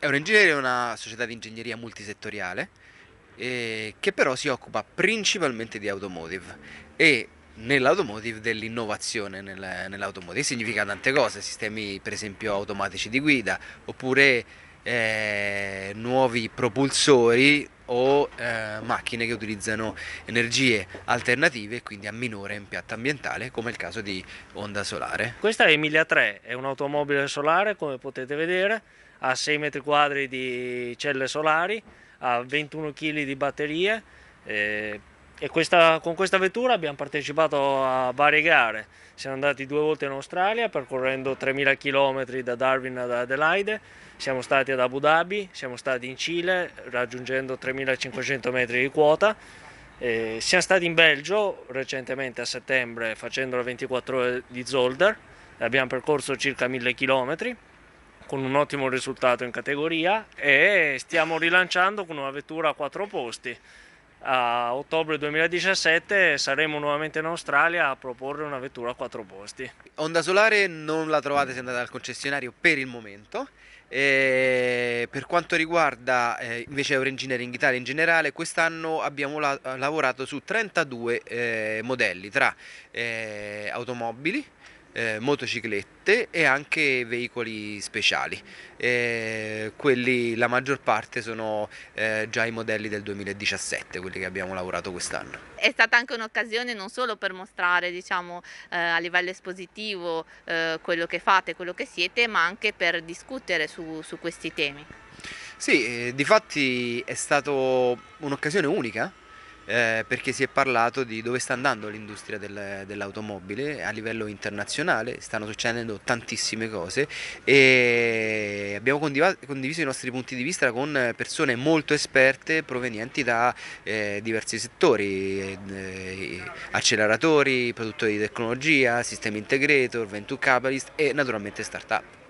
Euroengineering è una società di ingegneria multisettoriale eh, che però si occupa principalmente di automotive e nell'automotive dell'innovazione nel, nell'automotive. Significa tante cose, sistemi per esempio automatici di guida oppure eh, nuovi propulsori o eh, macchine che utilizzano energie alternative quindi a minore impatto ambientale come il caso di Honda Solare. Questa è Emilia 3, è un'automobile solare come potete vedere, ha 6 metri quadri di celle solari, ha 21 kg di batterie, eh, e questa, con questa vettura abbiamo partecipato a varie gare. Siamo andati due volte in Australia percorrendo 3.000 km da Darwin ad Adelaide, siamo stati ad Abu Dhabi, siamo stati in Cile raggiungendo 3.500 metri di quota, eh, siamo stati in Belgio recentemente a settembre facendo la 24 ore di Zolder, abbiamo percorso circa 1.000 km con un ottimo risultato in categoria e stiamo rilanciando con una vettura a quattro posti a ottobre 2017 saremo nuovamente in Australia a proporre una vettura a quattro posti. Onda Solare non la trovate se andate al concessionario per il momento. E per quanto riguarda eh, invece Euroengineering Italia in generale, quest'anno abbiamo la- lavorato su 32 eh, modelli tra eh, automobili, eh, motociclette e anche veicoli speciali. Eh, quelli, la maggior parte sono eh, già i modelli del 2017, quelli che abbiamo lavorato quest'anno. È stata anche un'occasione non solo per mostrare diciamo, eh, a livello espositivo eh, quello che fate, quello che siete, ma anche per discutere su, su questi temi. Sì, eh, di fatti è stata un'occasione unica eh, perché si è parlato di dove sta andando l'industria del, dell'automobile a livello internazionale, stanno succedendo tantissime cose e abbiamo condiviso i nostri punti di vista con persone molto esperte provenienti da eh, diversi settori, eh, acceleratori, produttori di tecnologia, sistemi integrator, venture capitalist e naturalmente start-up.